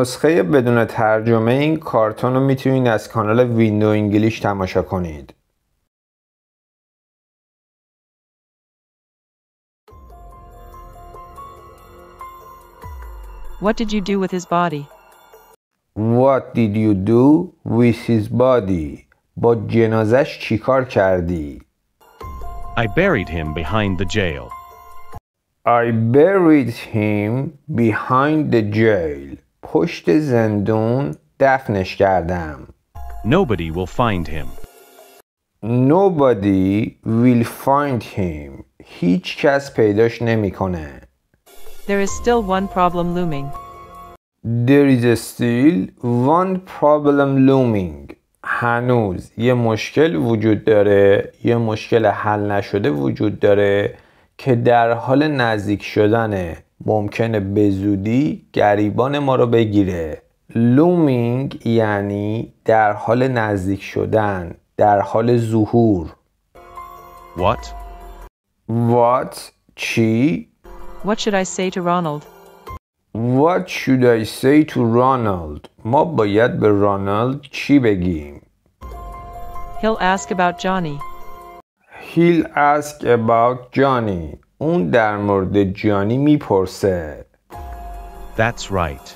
نسخه بدون ترجمه این کارتون رو میتونید از کانال ویندو انگلیش تماشا کنید What did you do with his body? What did you do with his body? با جنازش چیکار کردی؟ I buried him behind the jail. I buried him behind the jail. پشت زندون دفنش کردم. Nobody will find him. Nobody will find him. هیچ کس پیداش نمیکنه. There is still one problem looming. There is still one problem looming. هنوز یه مشکل وجود داره، یه مشکل حل نشده وجود داره که در حال نزدیک شدنه. ممکنه به زودی گریبان ما رو بگیره لومینگ یعنی در حال نزدیک شدن در حال ظهور What? What? چی؟ What should I say to Ronald? What should I say to Ronald? ما باید به رانالد چی بگیم؟ He'll ask about Johnny. He'll ask about Johnny. اون در مورد جانی میپرسه That's right.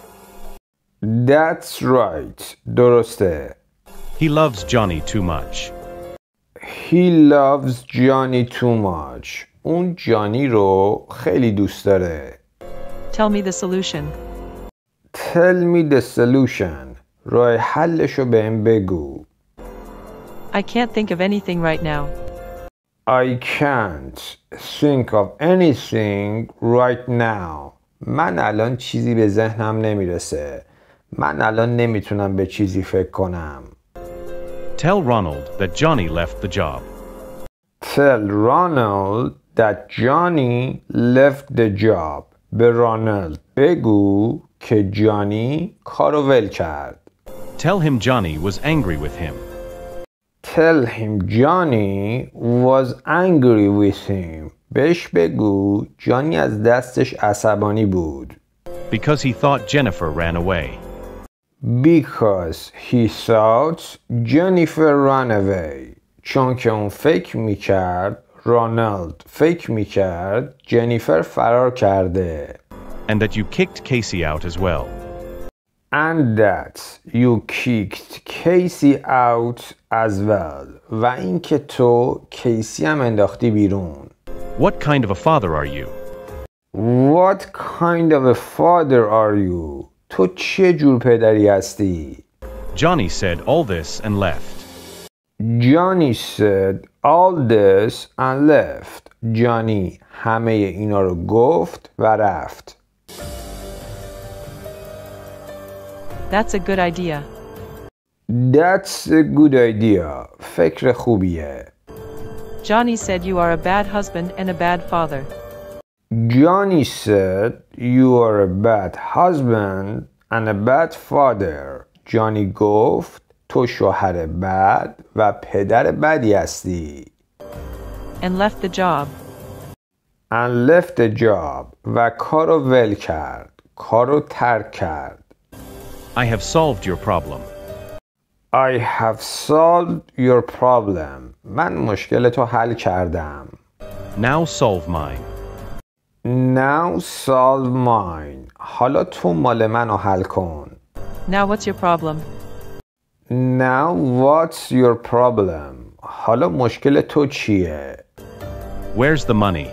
That's right. درسته. He loves Johnny too much. He loves Johnny too much. اون جانی رو خیلی دوست داره. Tell me the solution. Tell me the solution. راه حلش رو بهم بگو. I can't think of anything right now. I can't think of anything right now من الان چیزی به ذهنم نمیرسه من الان نمیتونم به چیزی فکر کنم Tell Ronald that Johnny left the job. Tell Ronald that Johnny left the job. به Ronald بگو که جانی کارو ول کرد. Tell him Johnny was angry with him tell him Johnny was angry with him. بهش بگو جانی از دستش عصبانی بود. Because he thought Jennifer ran away. Because he thought Jennifer ran away. چون که اون فکر میکرد رونالد فکر میکرد جنیفر فرار کرده. And that you kicked Casey out as well and that you kicked Casey out as well و اینکه تو کیسی هم انداختی بیرون What kind of a father are you? What kind of a father are you? تو چه جور پدری هستی؟ Johnny said all this and left. Johnny said all this and left. Johnny همه اینا رو گفت و رفت. That's a good idea. That's a good idea. فکر خوبیه. Eh? Johnny said you are a bad husband and a bad father. Johnny said you are a bad husband and a bad father. Johnny گفت تو شوهر بد و پدر بدی هستی. And left the job. And left the job و کارو ول کرد. کارو ترک کرد. I have solved your problem. I have solved your problem. من مشکل تو حل کردم. Now solve mine. Now solve mine. حالا تو مال منو حل کن. Now what's your problem? Now what's your problem? حالا مشکل تو چیه؟ Where's the money?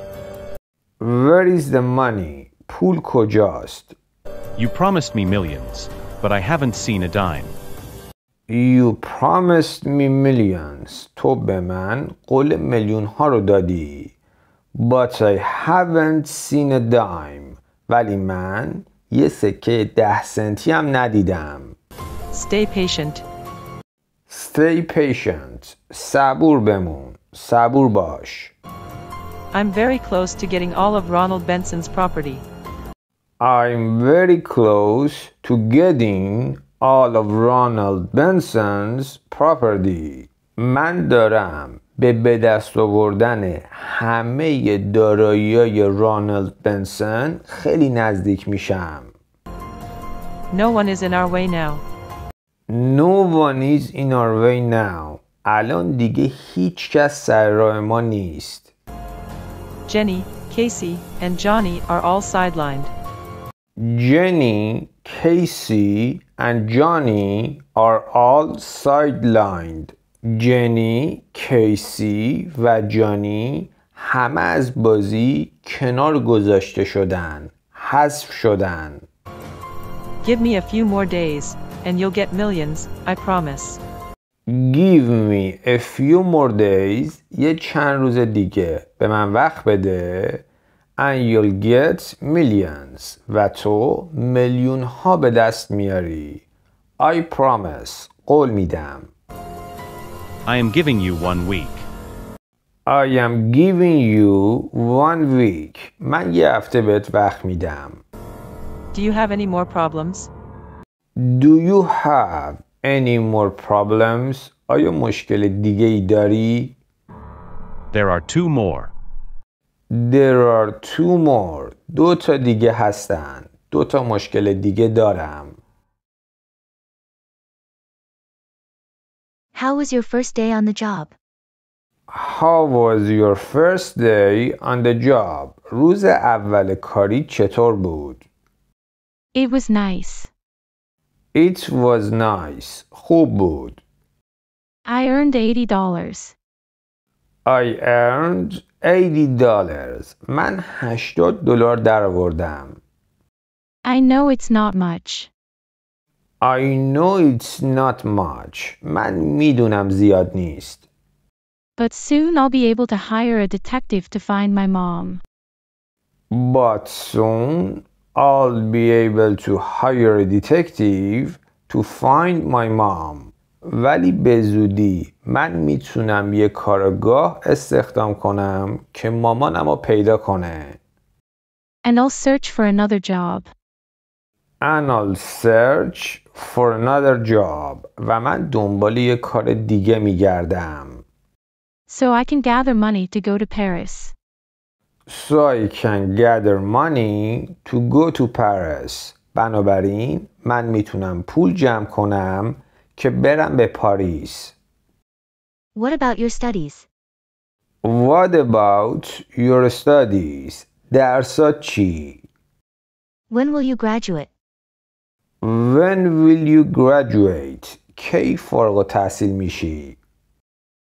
Where is the money? پول کجاست؟ You promised me millions but I haven't seen a dime. You promised me millions. To be man, قول میلیون ها رو دادی. But I haven't seen a dime. ولی من یه سکه ده سنتی هم ندیدم. Stay patient. Stay patient. صبور بمون. صبور باش. I'm very close to getting all of Ronald Benson's property. I'm very close to getting all of Ronald Benson's property من دارم به به دست آوردن همه دارایی رانالد بنسن خیلی نزدیک میشم No one is in our way now No one is in our way now الان دیگه هیچ کس سر راه ما نیست Jenny, Casey and Johnny are all sidelined Jenny, Casey, and Johnny are all sidelined. جنی، کیسی و جانی همه از بازی کنار گذاشته شدن، حذف شدن. Give me a few more days and you'll get millions, I promise. Give me a few more days یه چند روز دیگه به من وقت بده and you'll get millions و تو میلیون ها به دست میاری I promise قول میدم I am giving you one week I am giving you one week من یه هفته بهت وقت میدم Do you have any more problems? Do you have any more problems? آیا مشکل دیگه ای داری؟ There are two more There are two more. دو تا دیگه هستن. دو تا مشکل دیگه دارم. How was your first day on the job? How was your first day on the job? روز اول کاری چطور بود؟ It was nice. It was nice. خوب بود. I earned $80. I earned 80 dollars. من 80 دلار درآوردم. I know it's not much. I know it's not much. من میدونم زیاد نیست. But soon I'll be able to hire a detective to find my mom. But soon I'll be able to hire a detective to find my mom. ولی به زودی من میتونم یه کارگاه استخدام کنم که مامانم پیدا کنه. And I'll search for another job. And I'll search for another job. و من دنبال یه کار دیگه میگردم. So I can gather money to go to Paris. So I can gather money to go to Paris. بنابراین من میتونم پول جمع کنم که برم به پاریس. What about your studies? What about your studies? درسات چی؟ When will you graduate? When will you graduate? کی فارغ تحصیل میشی؟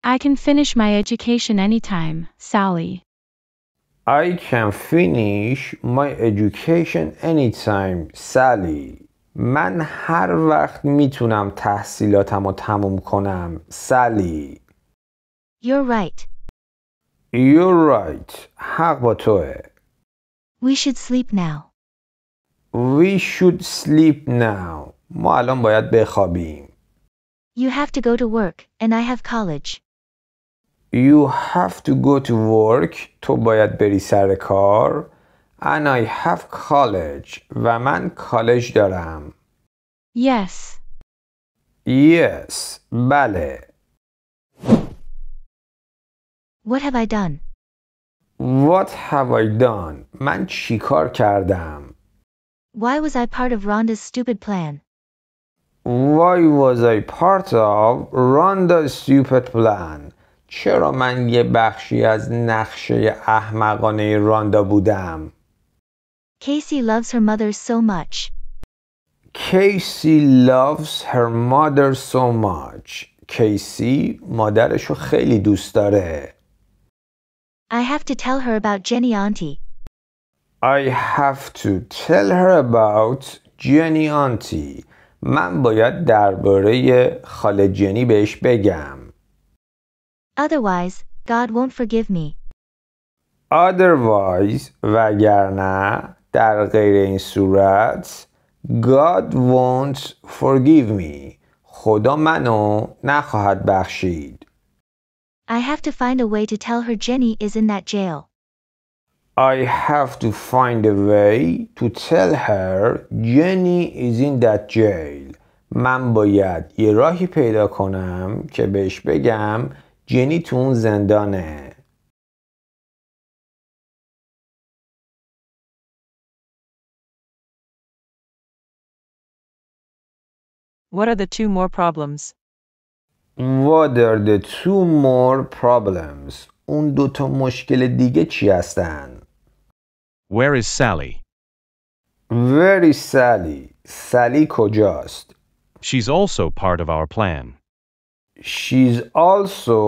I can finish my education anytime, Sally. I can finish my education anytime, Sally. من هر وقت میتونم تحصیلاتم رو تموم کنم سلی You're right. You're right. حق با توه We should sleep now. We should sleep now. ما الان باید بخوابیم. You have to go to work and I have college. You have to go to work. تو باید بری سر کار. And I have college و من کالج دارم. Yes. Yes. بله. What have I done? What have I done? من چیکار کردم؟ Why was I part of Rhonda's stupid plan? Why was I part of Rhonda's stupid plan? چرا من یه بخشی از نقشه احمقانه راندا بودم؟ Casey loves her mother so much. Casey loves her mother so much. Casey مادرش خیلی دوست داره. I have to tell her about Jenny auntie. I have to tell her about Jenny auntie. من باید درباره خاله جنی بهش بگم. Otherwise, God won't forgive me. Otherwise, وگرنه در غیر این صورت God won't forgive me خدا منو نخواهد بخشید I have to find a way to tell her Jenny is in that jail. I have to find a way to tell her Jenny is in that jail. من باید یه راهی پیدا کنم که بهش بگم جنی تو اون زندانه. What are the two more problems? What are the two more problems? اون دو تا مشکل دیگه چی هستن؟ Where is Sally? Where is Sally? Sally کجاست؟ She's also part of our plan. She's also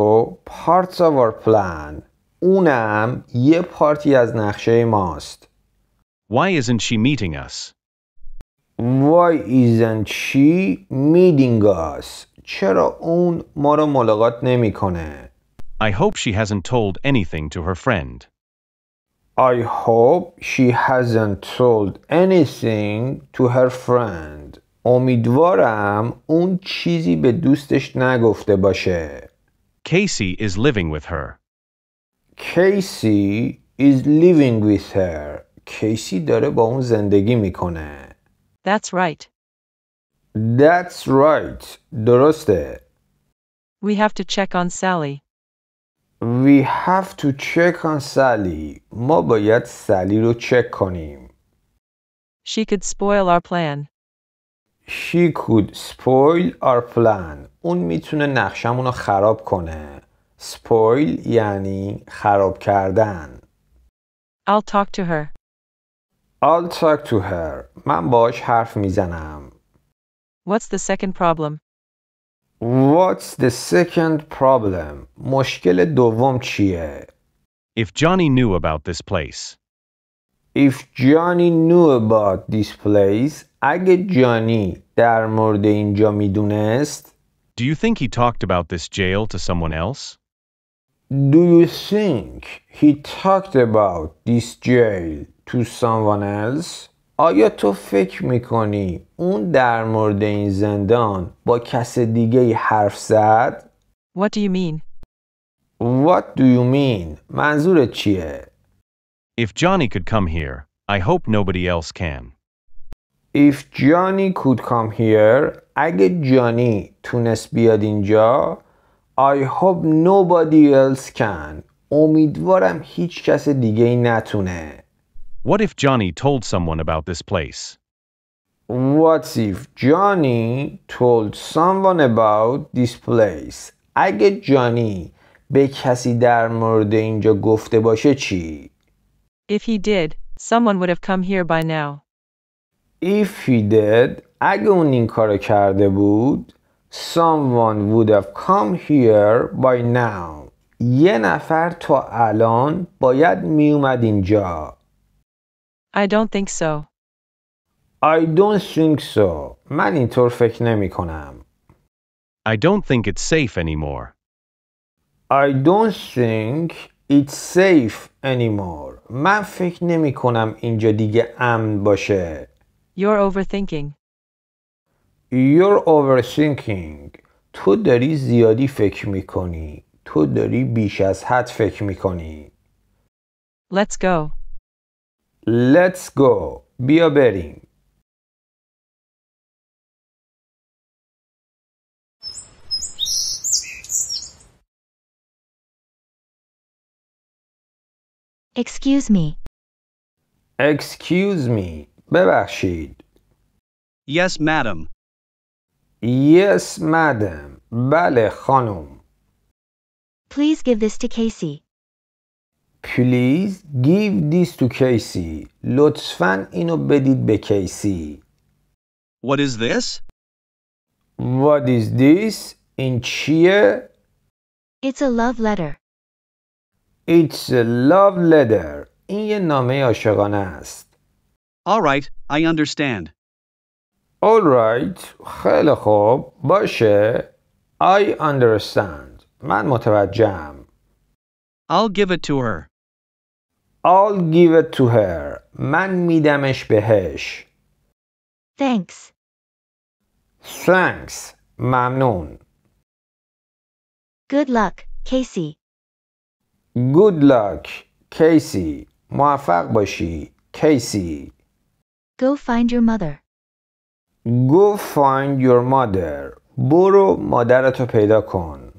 part of our plan. اونم یه پارتی از نقشه ماست. Why isn't she meeting us? Why isn't she meeting us? چرا اون ما رو ملاقات نمیکنه؟ I hope she hasn't told anything to her friend. I hope she hasn't told anything to her friend. امیدوارم اون چیزی به دوستش نگفته باشه. Casey is living with her. Casey is living with her. Casey داره با اون زندگی میکنه. That's right. That's right. درسته. We have to check on Sally. We have to check on Sally. ما باید سالی رو چک کنیم. She could spoil our plan. She could spoil our plan. اون میتونه نقشمون رو خراب کنه. Spoil یعنی خراب کردن. I'll talk to her. I'll talk to her. من باش حرف میزنم. What's the second problem? What's the second problem? مشکل دوم چیه؟ If Johnny knew about this place. If Johnny knew about this place, اگه جانی در مورد اینجا میدونست Do you think he talked about this jail to someone else? Do you think he talked about this jail to someone آیا تو فکر میکنی اون در مورد این زندان با کس دیگه حرف زد؟ What do you mean? What do you mean? منظور چیه؟ If Johnny could come here, I hope nobody else can. If Johnny could come here, اگه جانی تونست بیاد اینجا I hope nobody else can. امیدوارم هیچ کس دیگه ای نتونه. What if Johnny told someone about this place? What if Johnny told someone about this place? اگه جانی به کسی در مورد اینجا گفته باشه چی؟ If he did, someone would have come here by now. If he did, اگه اون این کارو کرده بود Someone would have come here by now. یه نفر تا الان باید می اومد اینجا. I don't think so. I don't think so. من اینطور فکر نمی کنم. I don't think it's safe anymore. I don't think it's safe anymore. من فکر نمی کنم اینجا دیگه امن باشه. You're overthinking. You're overthinking. تو داری زیادی فکر می کنی. تو داری بیش از حد فکر می کنی. Let's go. Let's go. Be obeying. Excuse me. Excuse me. ببخشید. Yes, madam. Yes, madam. بله خانم. Please give this to Casey. Please give this to Casey. لطفا اینو بدید به Casey. What is this? What is this? این چیه؟ It's a love letter. It's a love letter. این یه نامه عاشقانه است. All right, I understand. All right. خیلی خوب. باشه. I understand. من متوجهم. I'll give it to her. I'll give it to her. من میدمش بهش. Thanks. Thanks. ممنون. Good luck, Casey. Good luck, Casey. موفق باشی, Casey. Go find your mother. Go find your mother. برو مادرتو پیدا کن.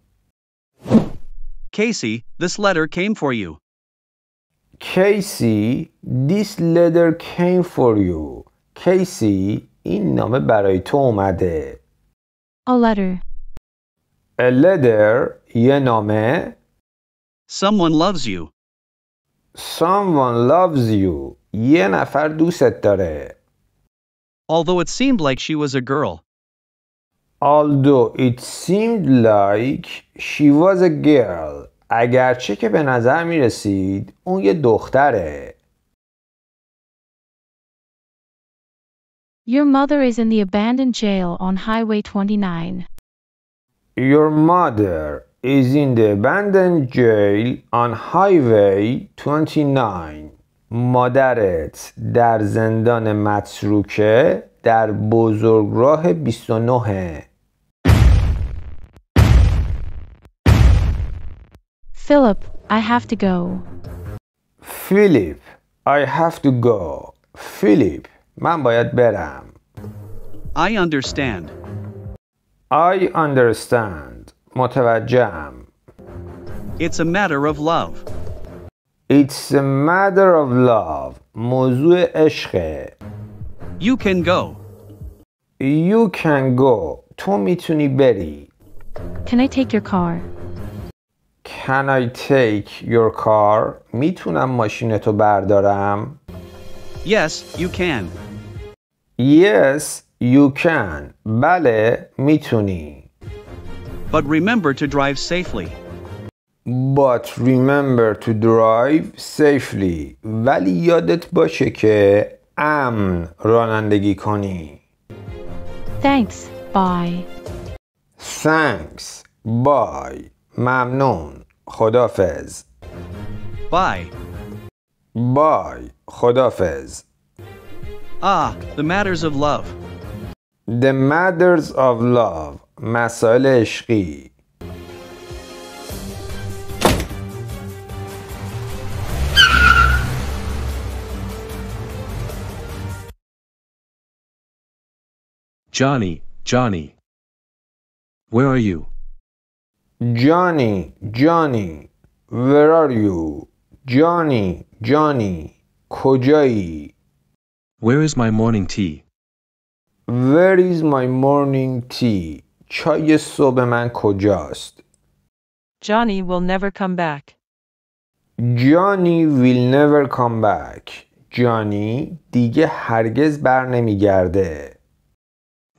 Casey, this letter came for you. Casey, this letter came for you. Casey, این نامه برای تو اومده. A letter. A letter یه نامه. Someone loves you. Someone loves you. یه نفر دوستت داره. Although it seemed like she was a girl. Although it seemed like she was a girl. اگرچه که به نظر می رسید اون یه دختره Your mother is in the abandoned jail on Highway 29. Your mother is in the abandoned jail on Highway 29. مادرت در زندان متروکه در بزرگراه 29 Philip, I have to go. Philip, I have to go. Philip, من باید beram. I understand. I understand. متوجهم. It's a matter of love. It's a matter of love. موضوع عشقه. You can go. You can go. تو میتونی بری. Can I take your car? Can I take your car? میتونم ماشینتو بردارم؟ Yes, you can. Yes, you can. بله، میتونی. But remember to drive safely. But remember to drive safely. ولی یادت باشه که امن رانندگی کنی. Thanks. Bye. Thanks. Bye. ممنون خدافز Bye. Bye خدافز Ah, the matters of love. The matters of love مسائل عشقی Johnny, Johnny. Where are you? Johnny, Johnny, where are you? Johnny, Johnny, Kojai, Where is my morning tea? Where is my morning tea? چای صبح من Johnny will never come back. Johnny will never come back. Johnny دیگه هرگز بر نمیگرده.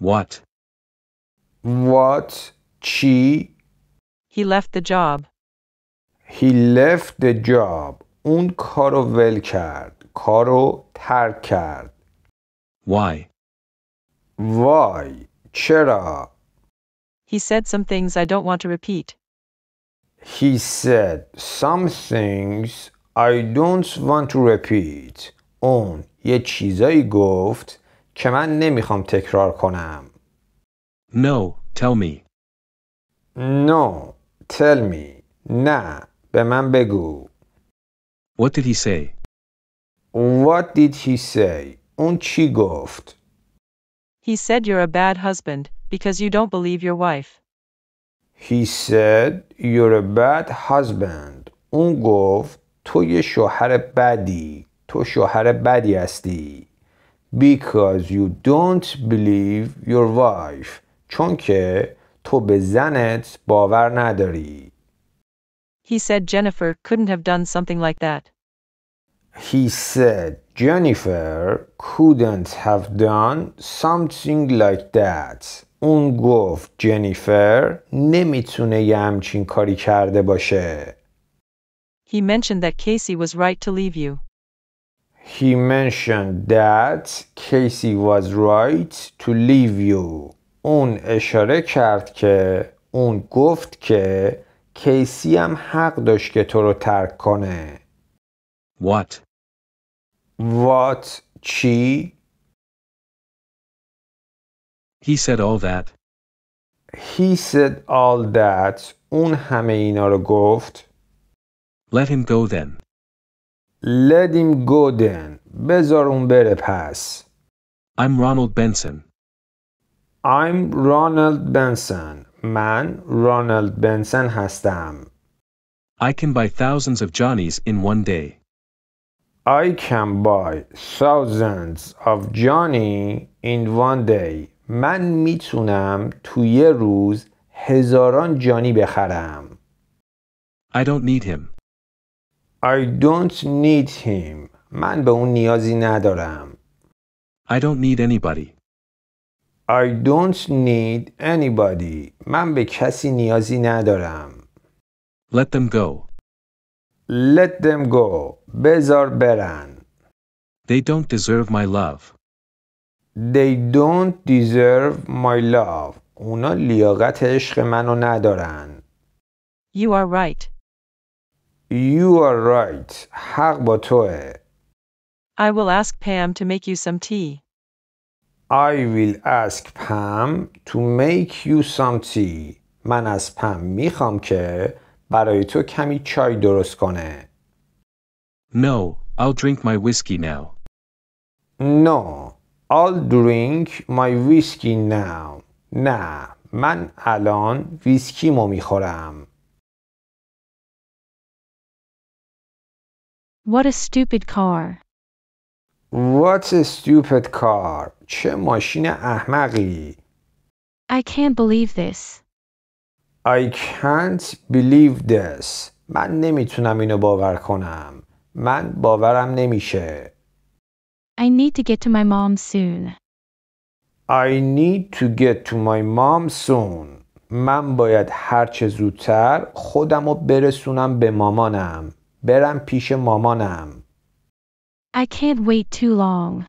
What? What? چی he left the job. He left the job. اون کارو ول کرد. کارو ترک کرد. Why? Why? چرا؟ He said some things I don't want to repeat. He said some things I don't want to repeat. اون یه چیزایی گفت که من نمیخوام تکرار کنم. No, tell me. No, Tell me. نه. به من بگو. What did he say? What did he say? اون چی گفت؟ He said you're a bad husband because you don't believe your wife. He said you're a bad husband. اون گفت تو یه شوهر بدی. تو شوهر بدی هستی. Because you don't believe your wife. چون که تو به زنت باور نداری. He said Jennifer couldn't have done something like that. He said Jennifer couldn't have done something like that. اون گفت جنیفر نمیتونه یه همچین کاری کرده باشه. He mentioned that Casey was right to leave you. He mentioned that Casey was right to leave you. اون اشاره کرد که اون گفت که کیسی هم حق داشت که تو رو ترک کنه What? What چی؟ He said all that. He said all that. اون همه اینا رو گفت. Let him go then. Let him go then. بذار اون بره پس. I'm Ronald Benson. I'm Ronald Benson. Man, Ronald Benson هستم. I can buy thousands of Johnnies in one day. I can buy thousands of Johnny in one day. Man میتونم تو یه روز هزاران johnny بخرم. I don't need him. I don't need him. Man, be اون نیازی ندارم. I don't need anybody. I don't need anybody. من به کسی نیازی ندارم. Let them go. Let them go. بذار برن. They don't deserve my love. They don't deserve my love. اونا لیاقت عشق منو ندارن. You are right. You are right. حق با توه. I will ask Pam to make you some tea. I will ask Pam to make you some tea. من از پم میخوام که برای تو کمی چای درست کنه. No, I'll drink my whiskey now. No, I'll drink my whiskey now. نه, من الان ویسکیمو میخورم. What a stupid car. What a stupid car. چه ماشین احمقی. I can't believe this. I can't believe this. من نمیتونم اینو باور کنم. من باورم نمیشه. I need to get to my mom soon. I need to get to my mom soon. من باید هرچه زودتر خودم رو برسونم به مامانم. برم پیش مامانم. I can't wait too long.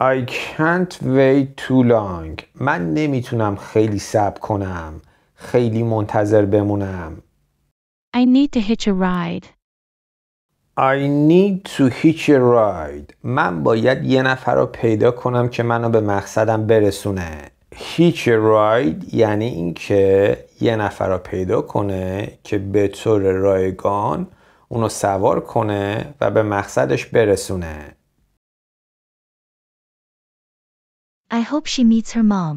I can't wait too long. من نمیتونم خیلی سب کنم. خیلی منتظر بمونم. I need to hitch a ride. I need to hitch a ride. من باید یه نفر رو پیدا کنم که منو به مقصدم برسونه. hitch a ride یعنی اینکه یه نفر رو پیدا کنه که به طور رایگان اونو سوار کنه و به مقصدش برسونه. I hope she meets her mom.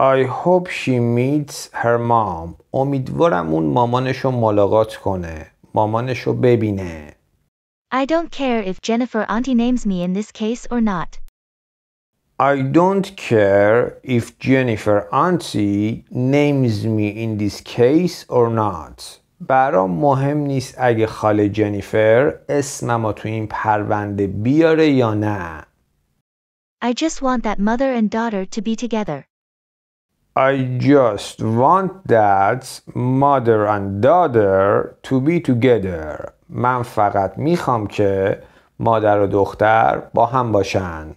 I hope she meets her mom. امیدوارم اون مامانش رو ملاقات کنه. مامانش رو ببینه. I don't care if Jennifer auntie names me in this case or not. I don't care if Jennifer auntie names me in this case or not. برام مهم نیست اگه خاله جنیفر اسمم تو این پرونده بیاره یا نه. I just want that mother and daughter to be together. I just want that mother and daughter to be together. من فقط میخوام که مادر و دختر با هم باشن.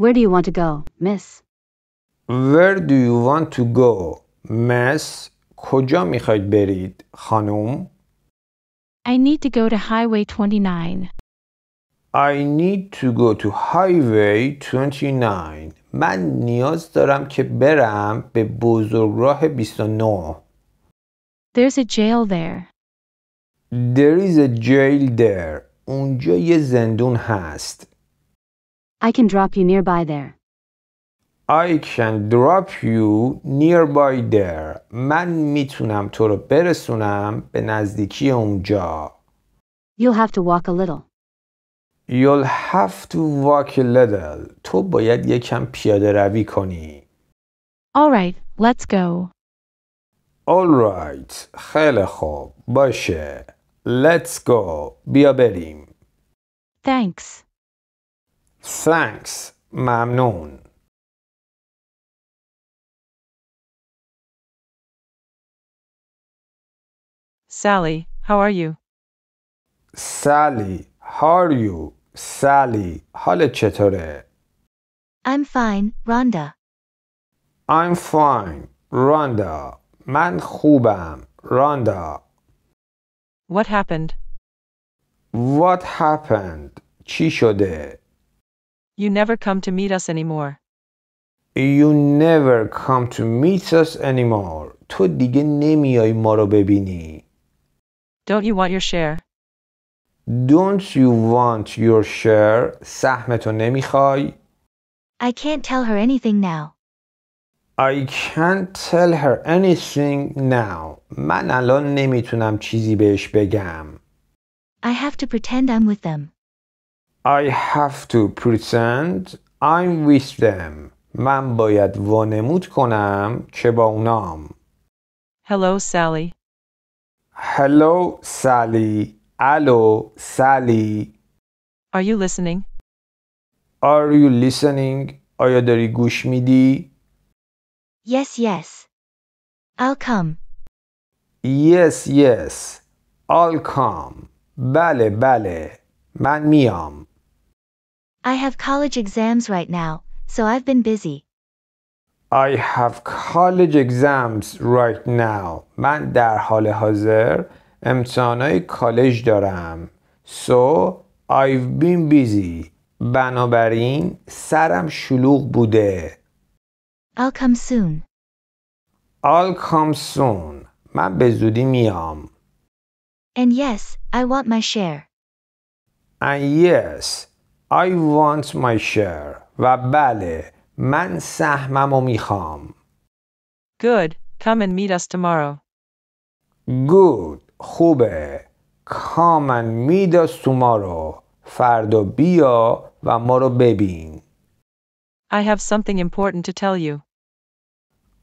Where do you want to go, miss? Where do you want to go? مس کجا میخواید برید خانم؟ I need to go to Highway 29. I need to go to Highway 29. من نیاز دارم که برم به بزرگراه 29. There's a jail there. There is a jail there. اونجا یه زندون هست. I can drop you nearby there. I can drop you nearby there من میتونم تو رو برسونم به نزدیکی اونجا You'll have to walk a little You'll have to walk a little تو باید یکم پیاده روی کنی All right, let's go All right, خیلی خوب باشه Let's go بیا بریم Thanks Thanks ممنون Sally, how are you? Sally, how are you? Sally, حال چطوره؟ I'm fine, Rhonda. I'm fine, Rhonda. من خوبم, Rhonda. What happened? What happened? چی شده؟ You never come to meet us anymore. You never come to meet us anymore. تو دیگه نمیای ما رو ببینی. Don't you want your share? Don't you want your share? سهمتو نمیخوای؟ I can't tell her anything now. I can't tell her anything now. من الان نمیتونم چیزی بهش بگم. I have to pretend I'm with them. I have to pretend I'm with them. من باید وانمود کنم که با اونام. Hello, Sally. Hello, Sally. Hello, Sally. Are you listening? Are you listening? آیا داری گوش میدی؟ Yes, yes. I'll come. Yes, yes. I'll come. بله بله. من میام. I have college exams right now, so I've been busy. I have college exams right now. من در حال حاضر امتحانای کالج دارم. So I've been busy. بنابراین سرم شلوغ بوده. I'll come soon. I'll come soon. من به زودی میام. And yes, I want my share. And yes, I want my share. و بله من میخوام. Good. Come and meet us tomorrow. Good. خوبه. Come and meet us tomorrow. فردا بیا و ما رو ببین. I have something important to tell you.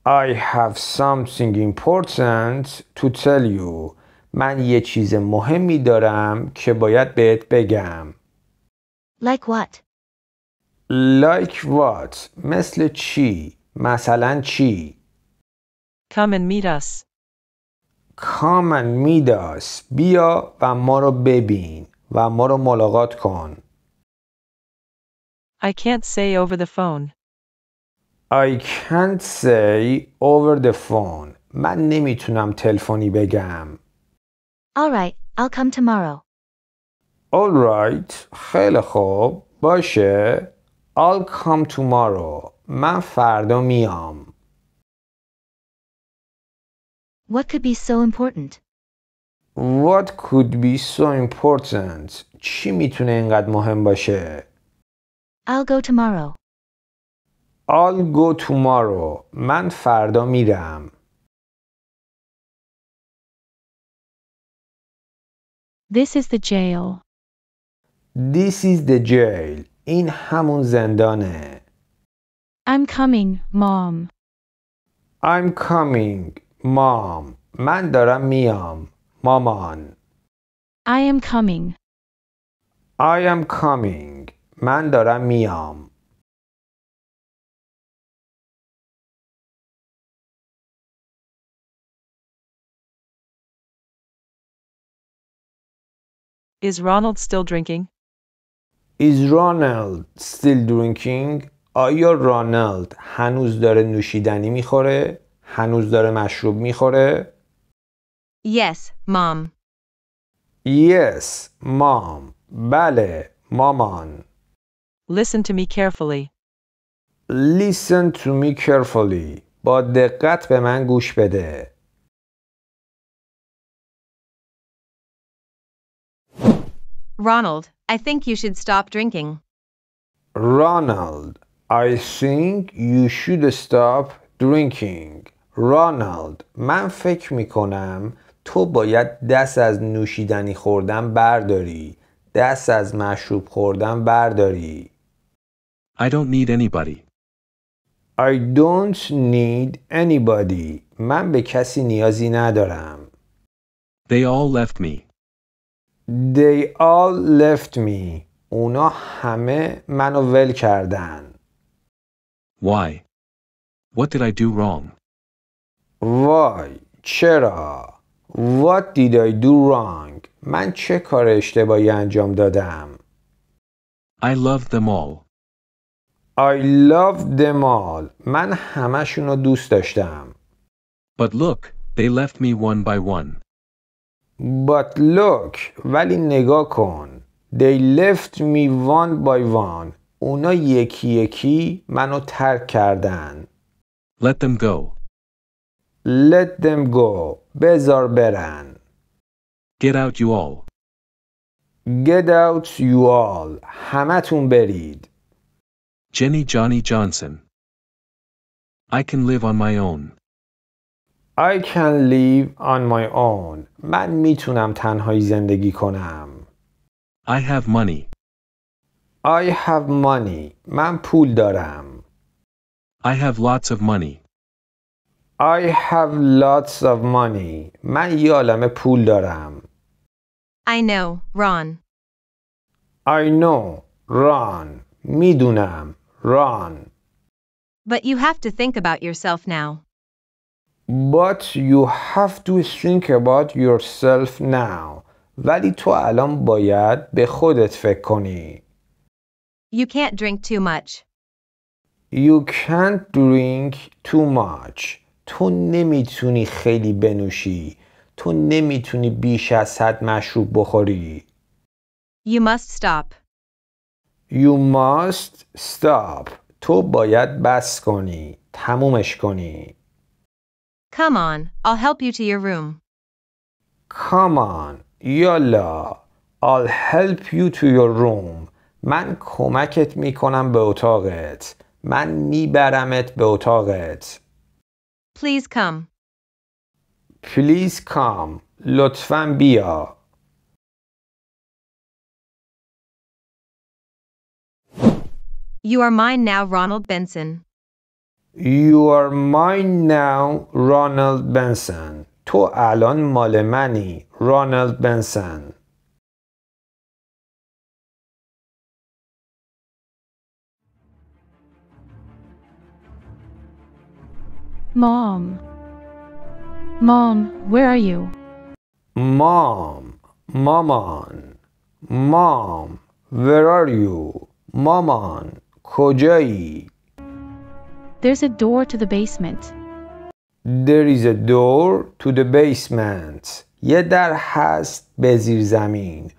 I have something important to tell you. من یه چیز مهمی دارم که باید بهت بگم. Like what? like what؟ مثل چی مثلا چی Come and Come and meet us. بیا و ما رو ببین و ما رو ملاقات کن I can't say over the phone I can't say over the phone من نمیتونم تلفنی بگم All right, I'll come tomorrow All right, خیلی خوب باشه I'll come tomorrow. من فردا میام. What could be so important? What could be so important? چی میتونه اینقدر مهم باشه؟ I'll go tomorrow. I'll go tomorrow. من فردا میرم. This is the jail. This is the jail. این همون زندانه. I'm coming, mom. I'm coming, mom. من دارم میام. مامان. I am coming. I am coming. من دارم میام. Is Ronald still drinking? Is Ronald still drinking? آیا رانالد هنوز داره نوشیدنی میخوره؟ هنوز داره مشروب میخوره؟ Yes, mom. Yes, mom. بله، مامان. Listen to me carefully. Listen to me carefully. با دقت به من گوش بده. Ronald, I think you should stop drinking. Ronald, I think you should stop drinking. Ronald, من فکر می کنم تو باید دست از نوشیدنی خوردن برداری دست از مشروب خوردن برداری I don't need anybody I don't need anybody من به کسی نیازی ندارم They all left me They all left me. اونا همه منو ول کردن. Why? What did I do wrong? Why? چرا؟ What did I do wrong? من چه کار اشتباهی انجام دادم؟ I love them all. I love them all. من همشون رو دوست داشتم. But look, they left me one by one. But look ولی نگاه کن They left me one by one اونا یکی یکی منو ترک کردن Let them go Let them go بذار برن Get out you all Get out you all تون برید Jenny Johnny Johnson I can live on my own I can live on my own. من میتونم تنهایی زندگی کنم. I have money. I have money. من پول دارم. I have lots of money. I have lots of money. من یه عالمه پول دارم. I know, Ron. I know, Ron. میدونم, Ron. But you have to think about yourself now. But you have to think about yourself now. ولی تو الان باید به خودت فکر کنی. You can't drink too much. You can't drink too much. تو نمیتونی خیلی بنوشی. تو نمیتونی بیش از حد مشروب بخوری. You must stop. You must stop. تو باید بس کنی. تمومش کنی. Come on, I'll help you to your room. Come on, yalla, I'll help you to your room. من کمکت میکنم به اتاقت. من میبرمت به اتاقت. Please come. Please come. لطفا بیا. You are mine now, Ronald Benson. You are mine now Ronald Benson. تو الان مال منی Benson. بنسن Mom. Mom, where are you? Mom, maman. Mom, where are you? Maman, کجایی؟ There's a door to the basement. There is a door to the basement. یه در هست به زیر زمین.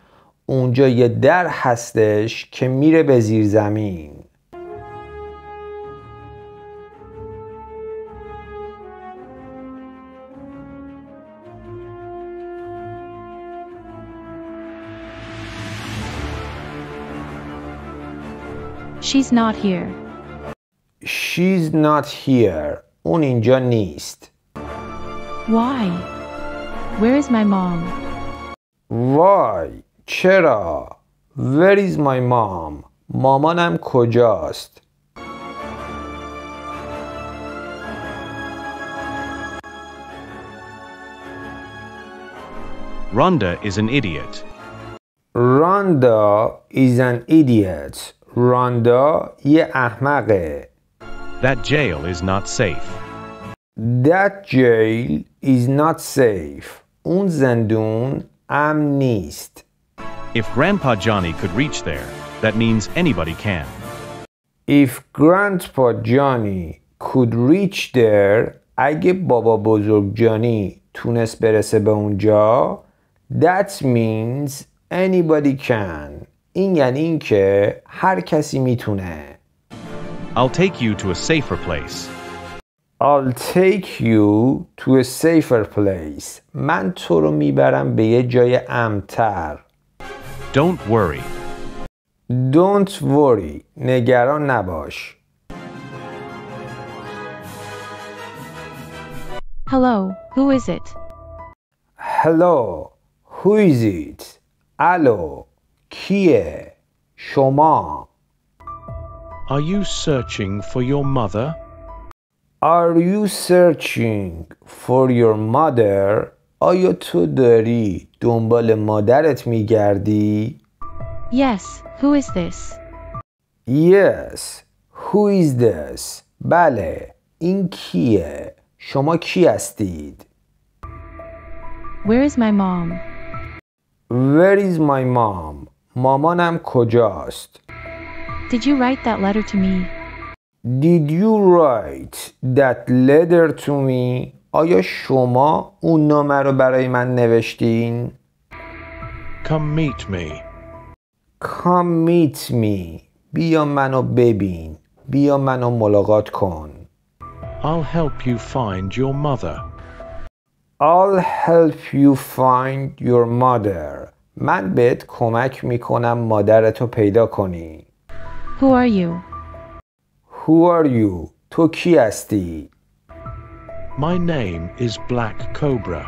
اونجا یه در هستش که میره به زیر زمین. She's not here. She's not here. اون اینجا Why? Where is my mom? Why? چرا? Where is my mom? مامانم کجاست؟ Rhonda is an idiot. Rhonda is an idiot. Rhonda یه احمقه. That jail is not safe. That jail is not safe. اون زندون If Grandpa Johnny could reach there, that means anybody can. If Grandpa Johnny could reach there, اگه بابا بزرگ جانی تونست برسه به اونجا, that means anybody can. این یعنی اینکه هر کسی میتونه. I'll take you to a safer place. I'll take you to a safer place. من تو رو میبرم به یه جای امتر. Don't worry. Don't worry. نگران نباش. Hello, who is it? Hello, who is it? Allo? کیه؟ شما are you searching for your mother? Are you searching for your mother? آیا تو داری دنبال مادرت میگردی؟ Yes, who is this? Yes, who is this? بله، این کیه؟ شما کی هستید؟ Where is my mom? Where is my mom? مامانم کجاست؟ Did you write that letter to me? Did you write that letter to me? آیا شما اون نامه رو برای من نوشتین؟ Come meet me. Come meet me. بیا منو ببین. بیا منو ملاقات کن. I'll help you find your mother. I'll help you find your mother. من بهت کمک میکنم مادرتو پیدا کنی. Who are you? Who are you? تو کی هستی؟ My name is Black Cobra.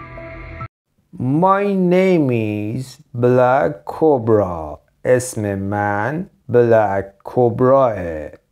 My name is Black Cobra. اسم من بلک کبراه